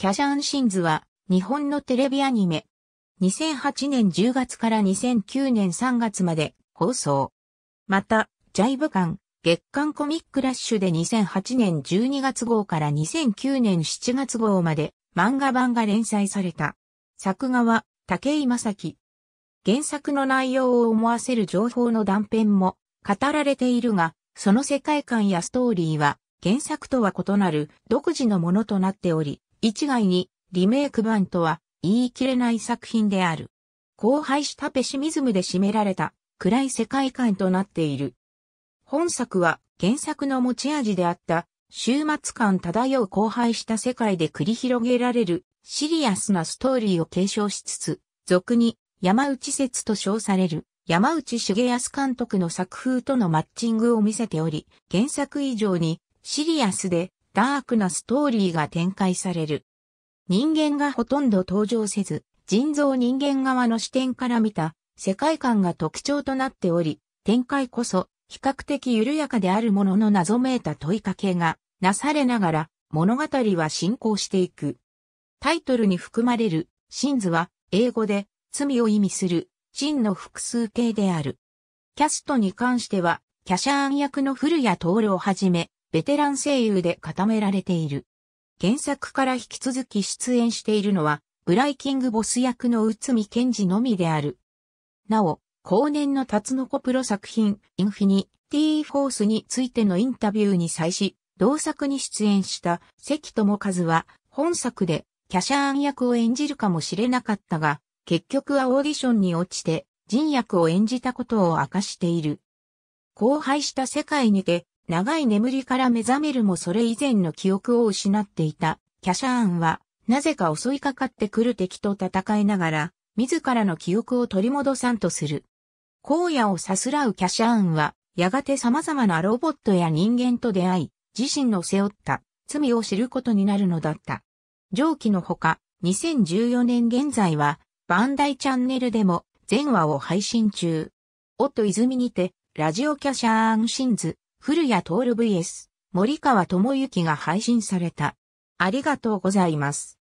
キャシャンシンズは日本のテレビアニメ。2008年10月から2009年3月まで放送。また、ジャイブ館、月刊コミックラッシュで2008年12月号から2009年7月号まで漫画版が連載された。作画は竹井正樹。原作の内容を思わせる情報の断片も語られているが、その世界観やストーリーは原作とは異なる独自のものとなっており、一概にリメイク版とは言い切れない作品である。荒廃したペシミズムで占められた暗い世界観となっている。本作は原作の持ち味であった終末感漂う荒廃した世界で繰り広げられるシリアスなストーリーを継承しつつ、俗に山内説と称される山内茂康監督の作風とのマッチングを見せており、原作以上にシリアスでダークなストーリーが展開される。人間がほとんど登場せず、人造人間側の視点から見た世界観が特徴となっており、展開こそ比較的緩やかであるものの謎めいた問いかけがなされながら物語は進行していく。タイトルに含まれる真図は英語で罪を意味する真の複数形である。キャストに関してはキャシャーン役の古谷徹をはじめベテラン声優で固められている。原作から引き続き出演しているのは、ブライキングボス役の内海賢治のみである。なお、後年のタツノコプロ作品、インフィニティフォースについてのインタビューに際し、同作に出演した関智和は、本作でキャシャーン役を演じるかもしれなかったが、結局はオーディションに落ちて、人役を演じたことを明かしている。荒廃した世界にて、長い眠りから目覚めるもそれ以前の記憶を失っていた、キャシャーンは、なぜか襲いかかってくる敵と戦いながら、自らの記憶を取り戻さんとする。荒野をさすらうキャシャーンは、やがて様々なロボットや人間と出会い、自身の背負った罪を知ることになるのだった。上記のほか、2014年現在は、バンダイチャンネルでも全話を配信中。おっと泉にて、ラジオキャシャーンシンズ、古谷徹 VS 森川智之が配信された。ありがとうございます。